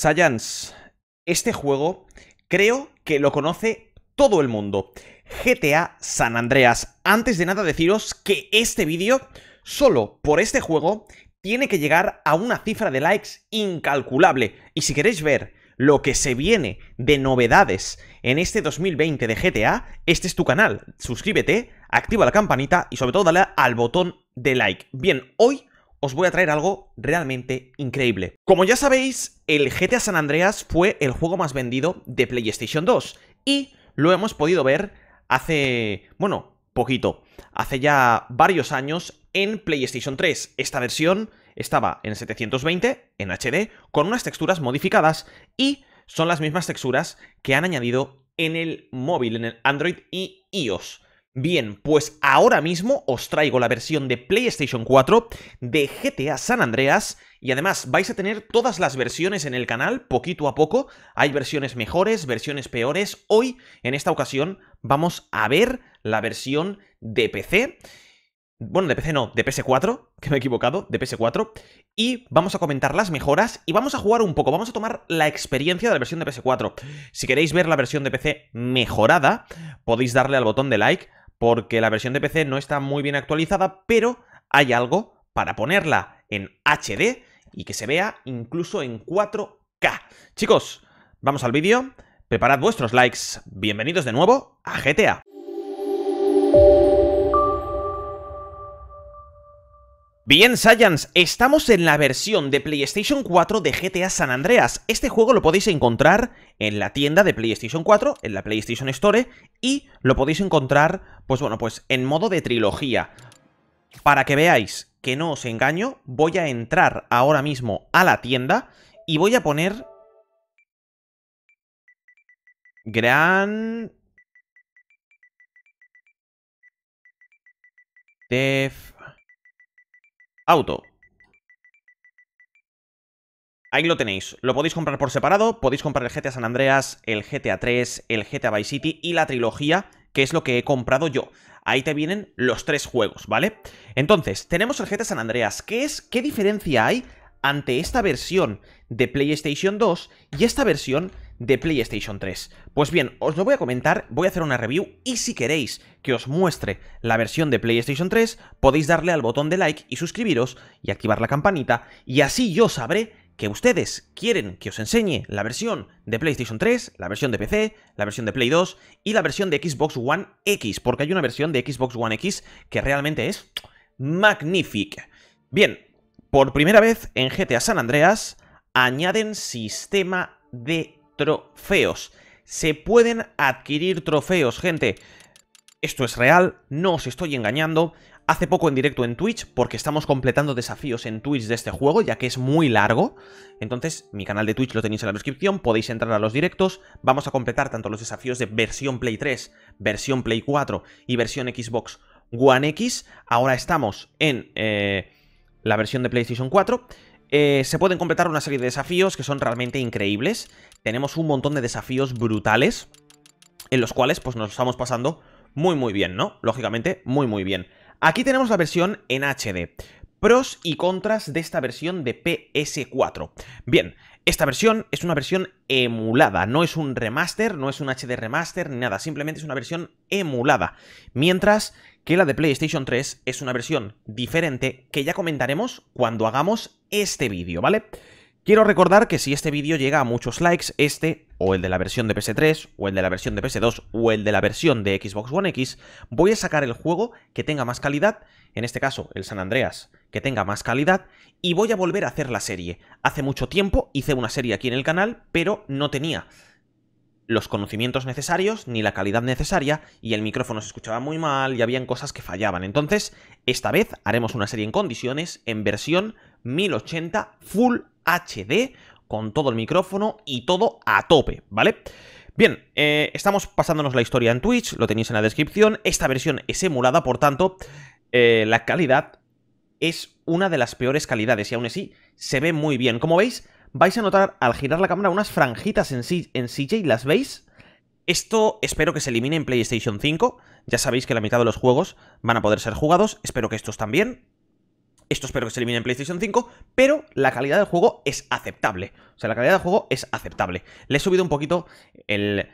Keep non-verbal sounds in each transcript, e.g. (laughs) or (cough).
Saiyans, este juego creo que lo conoce todo el mundo. GTA San Andreas. Antes de nada deciros que este vídeo, solo por este juego, tiene que llegar a una cifra de likes incalculable. Y si queréis ver lo que se viene de novedades en este 2020 de GTA, este es tu canal. Suscríbete, activa la campanita y sobre todo dale al botón de like. Bien, hoy os voy a traer algo realmente increíble. Como ya sabéis, el GTA San Andreas fue el juego más vendido de PlayStation 2 y lo hemos podido ver hace, bueno, poquito, hace ya varios años en PlayStation 3. Esta versión estaba en 720, en HD, con unas texturas modificadas y son las mismas texturas que han añadido en el móvil, en el Android y iOS. Bien, pues ahora mismo os traigo la versión de PlayStation 4 de GTA San Andreas y además vais a tener todas las versiones en el canal poquito a poco. Hay versiones mejores, versiones peores. Hoy, en esta ocasión, vamos a ver la versión de PC. Bueno, de PC no, de PS4, (laughs) que me he equivocado, de PS4. Y vamos a comentar las mejoras y vamos a jugar un poco, vamos a tomar la experiencia de la versión de PS4. Si queréis ver la versión de PC mejorada, podéis darle al botón de like porque la versión de PC no está muy bien actualizada, pero hay algo para ponerla en HD y que se vea incluso en 4K. Chicos, vamos al vídeo, preparad vuestros likes, bienvenidos de nuevo a GTA. Bien, Science, estamos en la versión de PlayStation 4 de GTA San Andreas. Este juego lo podéis encontrar en la tienda de PlayStation 4, en la PlayStation Store, y lo podéis encontrar, pues bueno, pues en modo de trilogía. Para que veáis que no os engaño, voy a entrar ahora mismo a la tienda y voy a poner... Gran... Def... Auto. Ahí lo tenéis. Lo podéis comprar por separado, podéis comprar el GTA San Andreas, el GTA 3, el GTA Vice City y la trilogía, que es lo que he comprado yo. Ahí te vienen los tres juegos, ¿vale? Entonces, tenemos el GTA San Andreas. ¿Qué es? ¿Qué diferencia hay ante esta versión de PlayStation 2 y esta versión de PlayStation 3. Pues bien, os lo voy a comentar, voy a hacer una review y si queréis que os muestre la versión de PlayStation 3, podéis darle al botón de like y suscribiros y activar la campanita y así yo sabré que ustedes quieren que os enseñe la versión de PlayStation 3, la versión de PC, la versión de Play 2 y la versión de Xbox One X, porque hay una versión de Xbox One X que realmente es magnífica. Bien, por primera vez en GTA San Andreas añaden sistema de trofeos. Se pueden adquirir trofeos, gente. Esto es real, no os estoy engañando. Hace poco en directo en Twitch, porque estamos completando desafíos en Twitch de este juego, ya que es muy largo. Entonces, mi canal de Twitch lo tenéis en la descripción, podéis entrar a los directos. Vamos a completar tanto los desafíos de versión Play 3, versión Play 4 y versión Xbox One X. Ahora estamos en eh, la versión de PlayStation 4. Eh, se pueden completar una serie de desafíos que son realmente increíbles. Tenemos un montón de desafíos brutales en los cuales pues nos estamos pasando muy muy bien, ¿no? Lógicamente, muy muy bien. Aquí tenemos la versión en HD. Pros y contras de esta versión de PS4. Bien, esta versión es una versión emulada, no es un remaster, no es un HD remaster ni nada, simplemente es una versión emulada. Mientras que la de PlayStation 3 es una versión diferente que ya comentaremos cuando hagamos este vídeo, ¿vale? Quiero recordar que si este vídeo llega a muchos likes, este, o el de la versión de PS3, o el de la versión de PS2, o el de la versión de Xbox One X, voy a sacar el juego que tenga más calidad, en este caso el San Andreas, que tenga más calidad, y voy a volver a hacer la serie. Hace mucho tiempo hice una serie aquí en el canal, pero no tenía los conocimientos necesarios ni la calidad necesaria y el micrófono se escuchaba muy mal y habían cosas que fallaban. Entonces, esta vez haremos una serie en condiciones en versión 1080 Full HD con todo el micrófono y todo a tope, ¿vale? Bien, eh, estamos pasándonos la historia en Twitch, lo tenéis en la descripción. Esta versión es emulada, por tanto, eh, la calidad es una de las peores calidades y aún así se ve muy bien. Como veis, vais a notar al girar la cámara unas franjitas en, en CJ, ¿las veis? Esto espero que se elimine en PlayStation 5, ya sabéis que la mitad de los juegos van a poder ser jugados, espero que estos también, esto espero que se elimine en PlayStation 5, pero la calidad del juego es aceptable. O sea, la calidad del juego es aceptable. Le he subido un poquito el,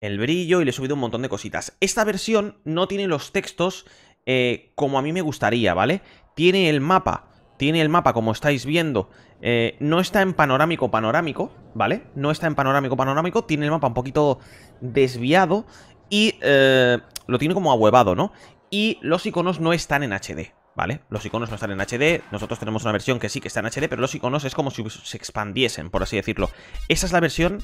el brillo y le he subido un montón de cositas. Esta versión no tiene los textos eh, como a mí me gustaría, ¿vale? Tiene el mapa tiene el mapa, como estáis viendo, eh, no está en panorámico panorámico, ¿vale? No está en panorámico panorámico, tiene el mapa un poquito desviado y eh, lo tiene como ahuevado, ¿no? Y los iconos no están en HD, ¿vale? Los iconos no están en HD, nosotros tenemos una versión que sí que está en HD, pero los iconos es como si se expandiesen, por así decirlo. Esa es la versión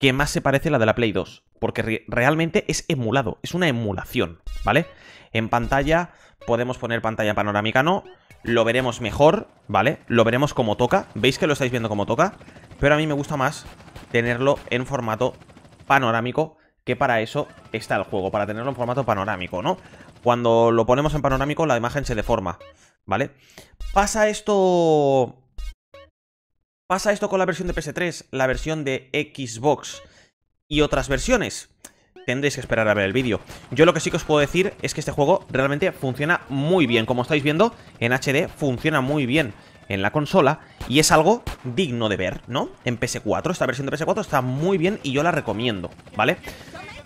que más se parece a la de la Play 2, porque realmente es emulado, es una emulación, ¿vale? En pantalla podemos poner pantalla panorámica, no, lo veremos mejor, ¿vale? Lo veremos como toca, veis que lo estáis viendo como toca, pero a mí me gusta más tenerlo en formato panorámico, que para eso está el juego, para tenerlo en formato panorámico, ¿no? Cuando lo ponemos en panorámico la imagen se deforma, ¿vale? Pasa esto Pasa esto con la versión de PS3, la versión de Xbox y otras versiones. Tendréis que esperar a ver el vídeo. Yo lo que sí que os puedo decir es que este juego realmente funciona muy bien. Como estáis viendo, en HD funciona muy bien en la consola y es algo digno de ver, ¿no? En PS4, esta versión de PS4 está muy bien y yo la recomiendo, ¿vale?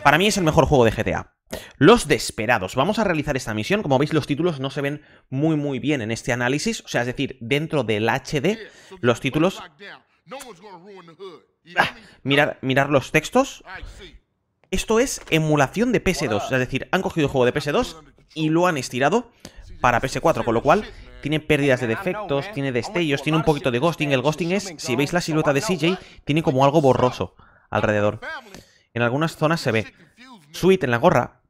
Para mí es el mejor juego de GTA. Los desesperados. Vamos a realizar esta misión. Como veis, los títulos no se ven muy, muy bien en este análisis. O sea, es decir, dentro del HD, los títulos... mirar, ah, mirar los textos. Esto es emulación de PS2. Es decir, han cogido el juego de PS2 y lo han estirado para PS4, con lo cual tiene pérdidas de defectos, tiene destellos, tiene un poquito de ghosting. El ghosting es, si veis la silueta de CJ, tiene como algo borroso alrededor. En algunas zonas se ve. Sweet en la gorra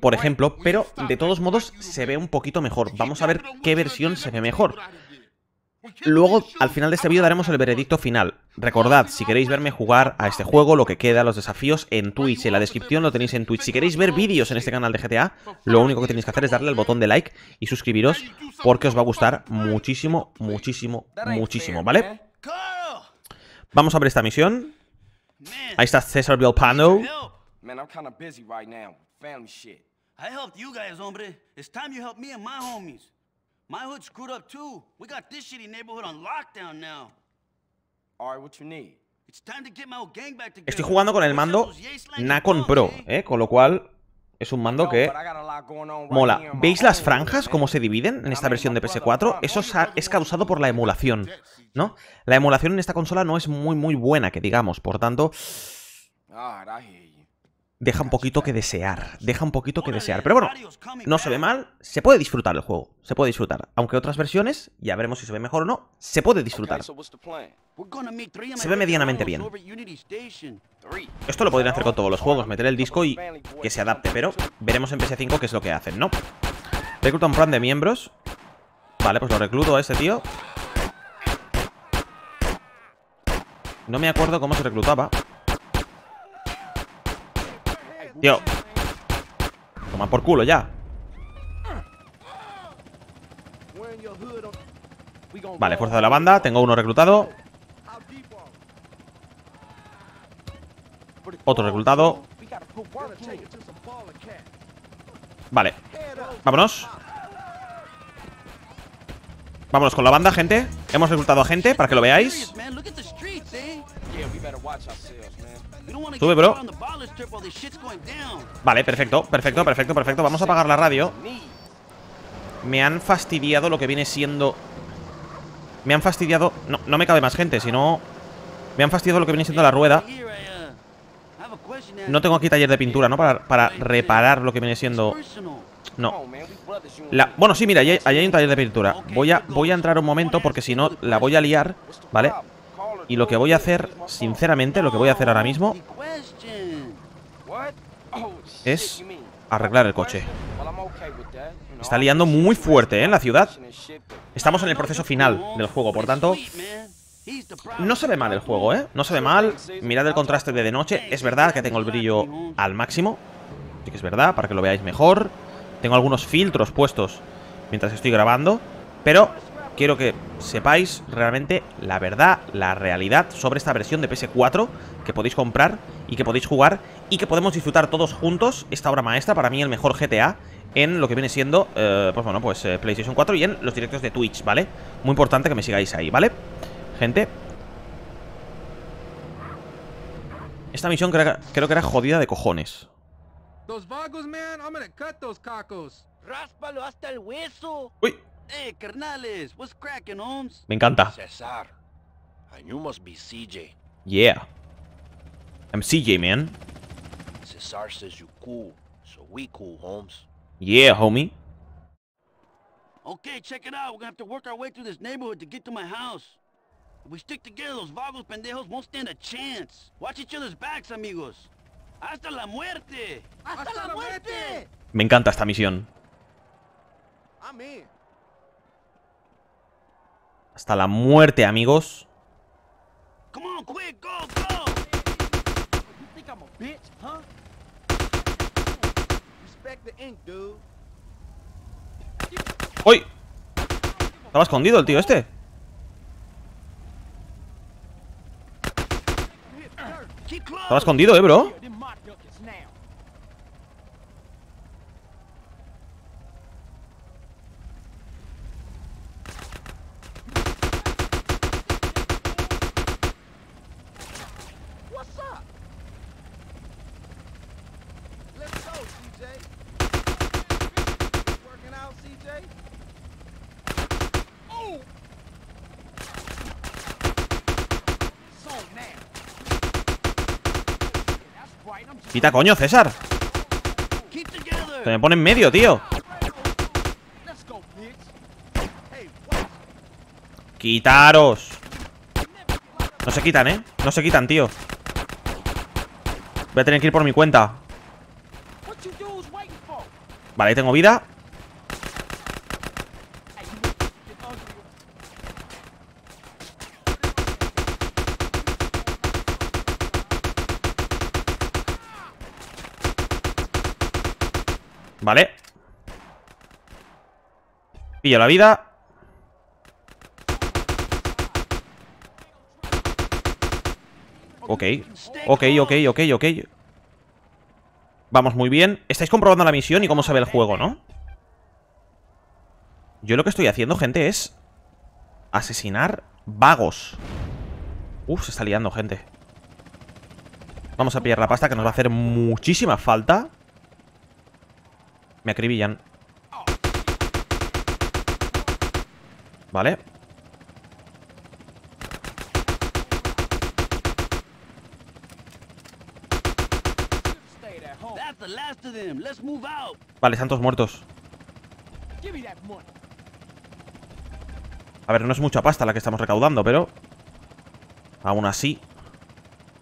por ejemplo, pero de todos modos se ve un poquito mejor. Vamos a ver qué versión se ve mejor. Luego, al final de este vídeo daremos el veredicto final. Recordad, si queréis verme jugar a este juego, lo que queda, los desafíos, en Twitch, en la descripción lo tenéis en Twitch. Si queréis ver vídeos en este canal de GTA, lo único que tenéis que hacer es darle al botón de like y suscribiros porque os va a gustar muchísimo, muchísimo, muchísimo, ¿vale? Vamos a ver esta misión. Ahí está César Pano. Man, I'm kind of busy right now with family shit. I helped you guys, hombre. It's time you help me and my homies. My hood screwed up too. We got this shitty neighborhood on lockdown now. All right, what you need? It's time to get my old gang back together. Estoy jugando con el mando Nacon Pro, eh? eh, con lo cual es un mando que mola. ¿Veis las franjas cómo se dividen en esta versión de PS4? Eso es causado por la emulación, ¿no? La emulación en esta consola no es muy muy buena, que digamos, por tanto deja un poquito que desear, deja un poquito que desear. Pero bueno, no se ve ¿eh? mal, se puede disfrutar el juego, se puede disfrutar. Aunque otras versiones, ya veremos si se ve mejor o no, se puede disfrutar. Se ve medianamente bien. Esto lo podrían hacer con todos los juegos, meter el disco y que se adapte, pero veremos en PS5 qué es lo que hacen, ¿no? Recluta un plan de miembros. Vale, pues lo recluto a este tío. No me acuerdo cómo se reclutaba. Tío. Toma por culo ya. Vale, fuerza de la banda. Tengo uno reclutado. Otro reclutado. Vale. Vámonos. Vámonos con la banda, gente. Hemos reclutado a gente para que lo veáis. Sube, bro. Vale, perfecto, perfecto, perfecto, perfecto. Vamos a apagar la radio. Me han fastidiado lo que viene siendo... Me han fastidiado... No, no me cabe más gente, sino... Me han fastidiado lo que viene siendo la rueda. Uh, no tengo aquí taller de pintura, ¿no? Para, reparar lo que viene siendo... No. Bueno, sí, mira, ahí hay un taller de pintura. Voy a, voy a entrar un momento porque si no la voy a liar, ¿vale? Y lo que voy a hacer, sinceramente, lo que voy a hacer ahora mismo es arreglar el coche. Está liando muy fuerte, ¿eh? En la ciudad. Estamos en el proceso final del juego, por tanto... No se ve mal el juego, ¿eh? No se ve mal. Mirad el contraste de de noche. Es verdad que tengo el brillo al máximo. Sí que es verdad, para que lo veáis mejor. Tengo algunos filtros puestos mientras estoy grabando. Pero quiero que sepáis realmente la verdad, la realidad sobre esta versión de PS4 que podéis comprar y que podéis jugar y que podemos disfrutar todos juntos esta obra maestra, para mí el mejor GTA en lo que viene siendo, eh, pues bueno, pues eh, PlayStation 4 y en los directos de Twitch, ¿vale? Muy importante que me sigáis ahí, ¿vale? Gente. Esta misión creo, que era jodida de cojones. hasta el hueso. Uy, Hey, eh, carnales, what's cracking, Holmes? Me encanta. Cesar, and you must be CJ. Yeah. I'm CJ, man. Cesar says you cool, so we cool, Holmes. Yeah, homie. Okay, check it out. We're gonna have to work our way through this neighborhood to get to my house. If we stick together, those vagos pendejos won't stand a chance. Watch each other's backs, amigos. Hasta la muerte. Hasta, la, muerte. la muerte. Me encanta esta misión. I'm here. Hasta la muerte, amigos. ¡Uy! Estaba escondido el tío este. Estaba escondido, eh, bro. Oh! Quita coño, César Se me pone en medio, tío Quitaros No se quitan, eh No se quitan, tío Voy a tener que ir por mi cuenta Vale, tengo vida Vale Pillo la vida Ok, ok, ok, ok, ok Vamos muy bien. Estáis comprobando la misión y cómo sabe el juego, ¿no? Yo lo que estoy haciendo, gente, es asesinar vagos. Uf, se está liando, gente. Vamos a pillar la pasta que nos va a hacer muchísima falta. Me acribillan. Vale. Vale, santos muertos. A ver, no es mucha pasta la que estamos recaudando, pero... Aún así...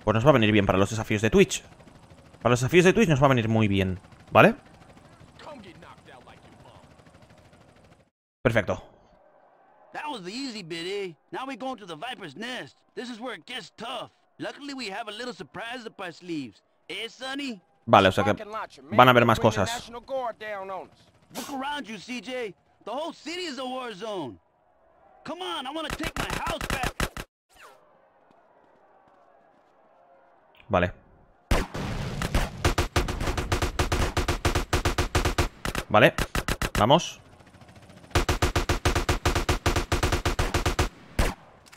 Pues nos va a venir bien para los desafíos de Twitch. Para los desafíos de Twitch nos va a venir muy bien, ¿vale? Perfecto. Eh, Sonny? Vale, o sea que van a ver más cosas. Vale. Vale, vamos.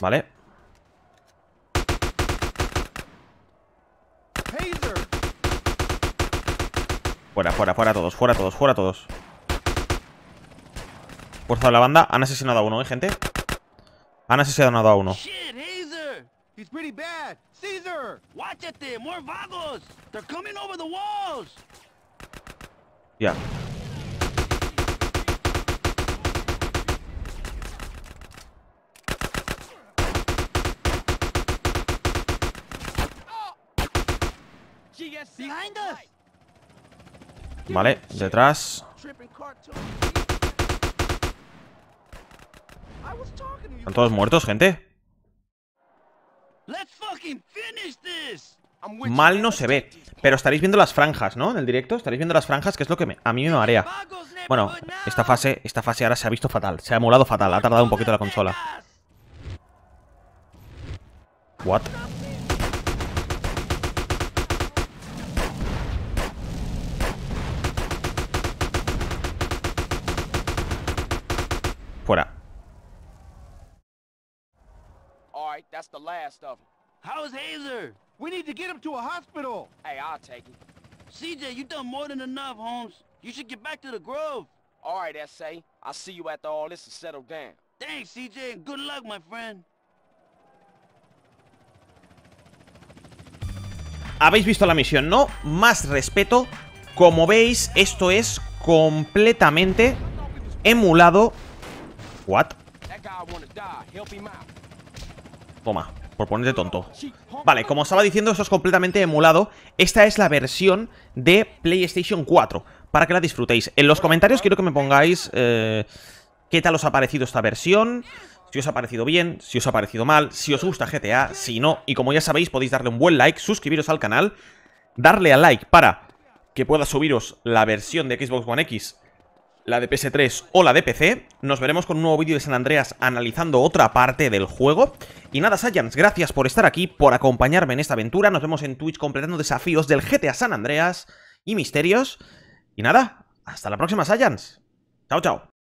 Vale. Fuera, fuera, fuera todos, fuera todos, fuera todos. Fuerza de la banda. Han asesinado a uno, ¿eh, gente? Han asesinado a uno. Ya. Behind us! Vale, detrás. ¿Están todos muertos, gente? Mal no se ve, pero estaréis viendo las franjas, ¿no? En el directo estaréis viendo las franjas, que es lo que me, a mí me marea. Bueno, esta fase, esta fase ahora se ha visto fatal, se ha emulado fatal, ha tardado un poquito la consola. What? fuera. Em. How's Hazer? We need to get him to a hospital. Hey, I'll take it. CJ, you done more than enough, Holmes. You should get back to the Grove. All right, S.A. I'll see you after all this is settled down. Thanks, CJ, and good luck, my friend. Habéis visto la misión, ¿no? Más respeto. Como veis, esto es completamente emulado Toma, por ponerte tonto Vale, como estaba diciendo, esto es completamente emulado Esta es la versión de PlayStation 4 Para que la disfrutéis En los comentarios quiero que me pongáis eh, Qué tal os ha parecido esta versión si os ha parecido bien, si os ha parecido mal, si os gusta GTA, si no, y como ya sabéis podéis darle un buen like, suscribiros al canal, darle a like para que pueda subiros la versión de Xbox One X la de PS3 o la de PC. Nos veremos con un nuevo vídeo de San Andreas analizando otra parte del juego. Y nada, Saiyans, gracias por estar aquí, por acompañarme en esta aventura. Nos vemos en Twitch completando desafíos del GTA San Andreas y misterios. Y nada, hasta la próxima, Saiyans. Chao, chao.